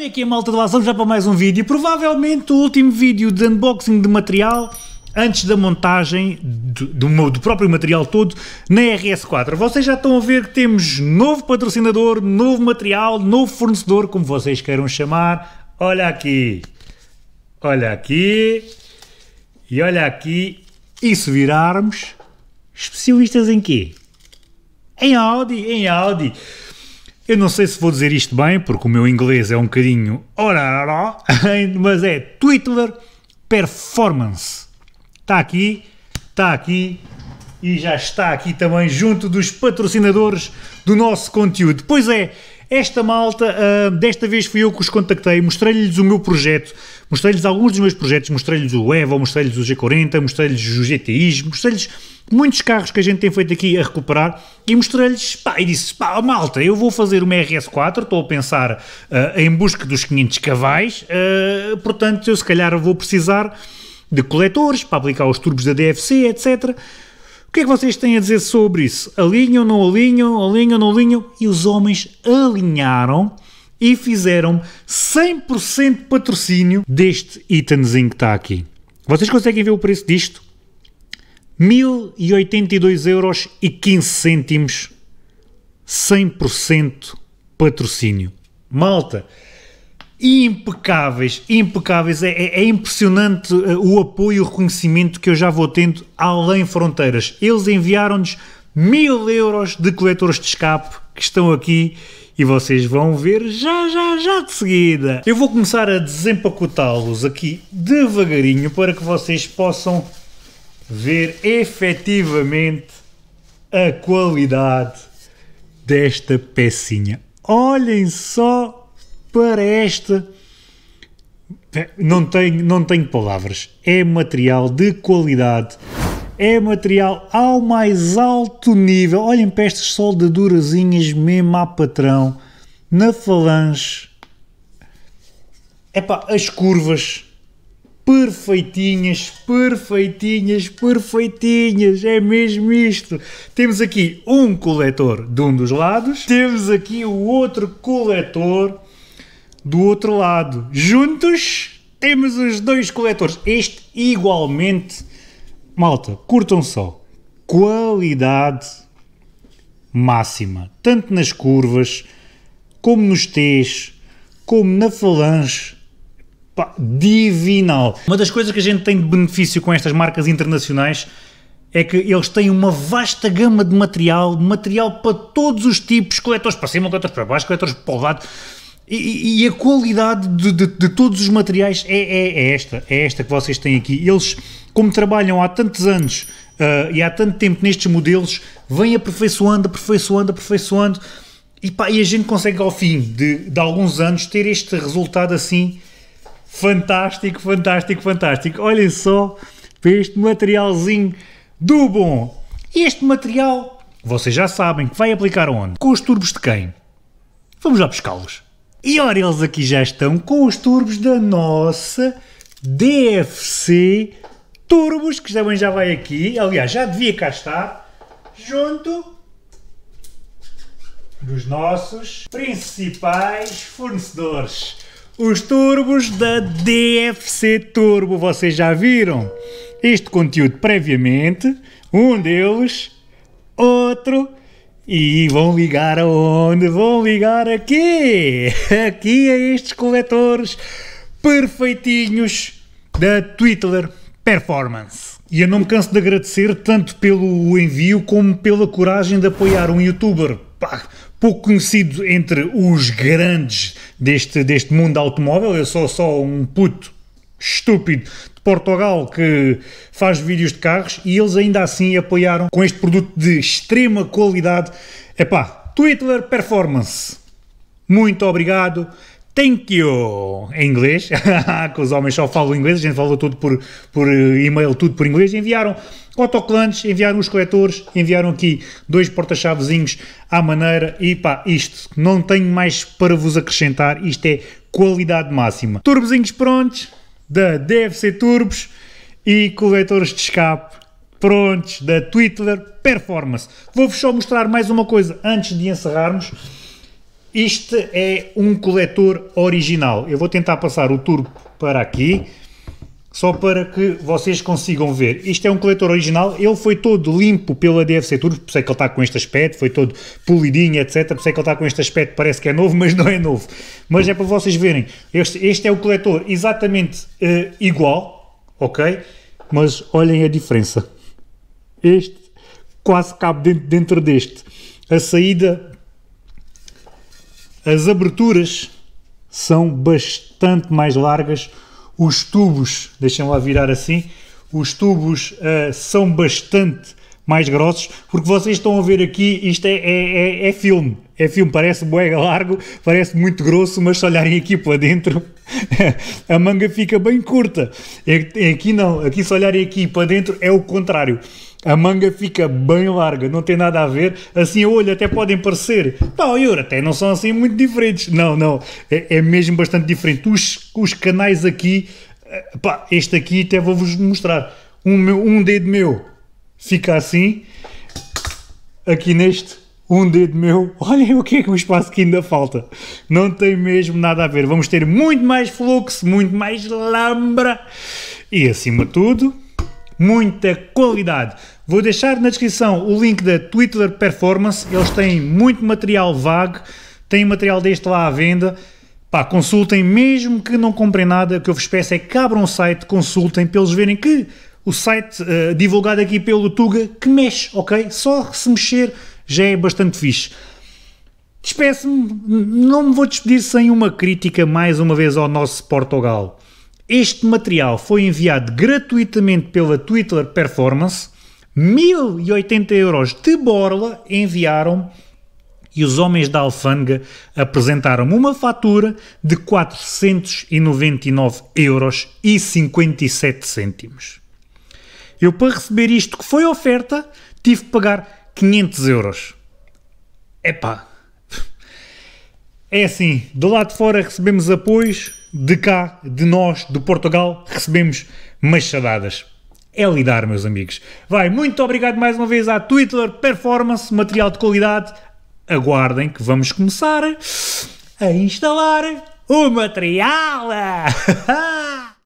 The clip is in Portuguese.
Como é que é, malta do ação? Já para mais um vídeo. Provavelmente o último vídeo de unboxing de material antes da montagem do, do, do, próprio material todo na RS4. Vocês já estão a ver que temos novo patrocinador, novo material, novo fornecedor, como vocês queiram chamar. Olha aqui. Olha aqui. E olha aqui. E se virarmos especialistas em quê? Em Audi, em Audi. Eu não sei se vou dizer isto bem, porque o meu inglês é um bocadinho mas é Twitter Performance. Está aqui, está aqui e já está aqui também junto dos patrocinadores do nosso conteúdo. Pois é, esta malta, uh, desta vez fui eu que os contactei, mostrei-lhes o meu projeto, mostrei-lhes alguns dos meus projetos, mostrei-lhes o EVA, mostrei-lhes o G40, mostrei-lhes o GTIs, mostrei-lhes muitos carros que a gente tem feito aqui a recuperar e mostrei-lhes, pá, e disse, pá, malta, eu vou fazer uma RS4, estou a pensar uh, em busca dos 500 cavais, uh, portanto eu se calhar vou precisar de coletores para aplicar os turbos da DFC, etc., o que é que vocês têm a dizer sobre isso? Alinham, não alinham, alinham, não alinham? E os homens alinharam e fizeram 100% patrocínio deste itemzinho que está aqui. Vocês conseguem ver o preço disto? 1082 euros e 15 cêntimos, 100% patrocínio. Malta, impecáveis, impecáveis. É, é, é, impressionante eh, o apoio e o reconhecimento que eu já vou tendo além fronteiras. Eles enviaram-nos mil euros de coletores de escape que estão aqui e vocês vão ver já, já, já de seguida. Eu vou começar a desempacotá-los aqui devagarinho para que vocês possam ver efetivamente a qualidade desta pecinha. Olhem só para esta. Não tenho, não tenho palavras. É material de qualidade. É material ao mais alto nível. Olhem para estas soldadurazinhas mesmo à patrão. Na falange. Epá, as curvas perfeitinhas, perfeitinhas, perfeitinhas. É mesmo isto. Temos aqui um coletor de um dos lados, temos aqui o outro coletor do outro lado, juntos, temos os dois coletores. Este igualmente. Malta, curtam só. Qualidade máxima. Tanto nas curvas, como nos T's, como na falange. Pá, divinal. Uma das coisas que a gente tem de benefício com estas marcas internacionais é que eles têm uma vasta gama de material, material para todos os tipos, coletores para cima, coletores para baixo, coletores para o lado. E, e, a qualidade de, de, de, todos os materiais é, é, é, esta, é esta que vocês têm aqui. Eles, como trabalham há tantos anos uh, e há tanto tempo nestes modelos, vêm aperfeiçoando, aperfeiçoando, aperfeiçoando, e, pá, e a gente consegue ao fim de, de alguns anos ter este resultado assim fantástico, fantástico, fantástico. Olhem só para este materialzinho do bom. Este material, vocês já sabem que vai aplicar onde? Com os turbos de quem? Vamos lá buscá-los. E ora, eles aqui já estão com os turbos da nossa DFC Turbos, que também já vai aqui. Aliás, já devia cá estar, junto dos nossos principais fornecedores. Os turbos da DFC Turbo, vocês já viram este conteúdo previamente. Um deles, outro e vão ligar aonde? Vão ligar aqui! Aqui a estes coletores perfeitinhos da Twitter Performance. E eu não me canso de agradecer tanto pelo envio como pela coragem de apoiar um youtuber pá, pouco conhecido entre os grandes deste, deste mundo automóvel. Eu sou só um puto estúpido de Portugal que faz vídeos de carros e eles ainda assim apoiaram com este produto de extrema qualidade. Epá, Twitter Performance. Muito obrigado. Thank you! Em inglês, que os homens só falam inglês, a gente falou tudo por, por eh, e-mail, tudo por inglês. Enviaram autoclantes, enviaram os coletores, enviaram aqui dois porta-chavezinhos à maneira. E pá, isto, não tenho mais para vos acrescentar, isto é qualidade máxima. Turbozinhos prontos, da DFC Turbos e coletores de escape prontos da Twitter Performance. Vou-vos só mostrar mais uma coisa antes de encerrarmos. Este é um coletor original. Eu vou tentar passar o turbo para aqui só para que vocês consigam ver. Isto é um coletor original, ele foi todo limpo pela DFC Turbo, por isso é que ele está com este aspecto, foi todo polidinho, etc. Por isso é que ele está com este aspecto, parece que é novo, mas não é novo. Mas é para vocês verem, este, este é o coletor exatamente uh, igual, ok? Mas olhem a diferença. Este quase cabe dentro, dentro deste. A saída, as aberturas são bastante mais largas os tubos, deixem lá virar assim, os tubos uh, são bastante mais grossos, porque vocês estão a ver aqui, isto é, é, é, é filme, é filme, parece boega largo, parece muito grosso, mas se olharem aqui para dentro, a manga fica bem curta, aqui é é não, aqui se olharem aqui para dentro é o contrário, a manga fica bem larga, não tem nada a ver. Assim, olha olho até podem parecer. Pá, Yuri, até não são assim muito diferentes. Não, não. É, é mesmo bastante diferente. Os, os canais aqui. Eh, pá, este aqui até vou-vos mostrar. Um, meu, um dedo meu fica assim. Aqui neste, um dedo meu. Olhem o que é que o espaço que ainda falta. Não tem mesmo nada a ver. Vamos ter muito mais fluxo, muito mais lambra. E acima de tudo, muita qualidade. Vou deixar na descrição o link da Twitter Performance, eles têm muito material vago, têm material deste lá à venda. Pá, consultem, mesmo que não comprem nada, o que eu vos peço é que abram o site, consultem, para eles verem que o site uh, divulgado aqui pelo Tuga que mexe, ok? Só se mexer já é bastante fixe. Despeço-me, não me vou despedir sem uma crítica mais uma vez ao nosso Portugal. Este material foi enviado gratuitamente pela Twitter Performance. 1080 euros de borla enviaram e os homens da alfândega apresentaram uma fatura de 499 euros e 57 cêntimos. Eu para receber isto que foi oferta tive que pagar 500 euros. Epá, é assim, do lado de fora recebemos apoios, de cá, de nós, de Portugal, recebemos machadadas. É lidar, meus amigos. Vai, muito obrigado mais uma vez à Twitter Performance, material de qualidade. Aguardem que vamos começar a instalar o material!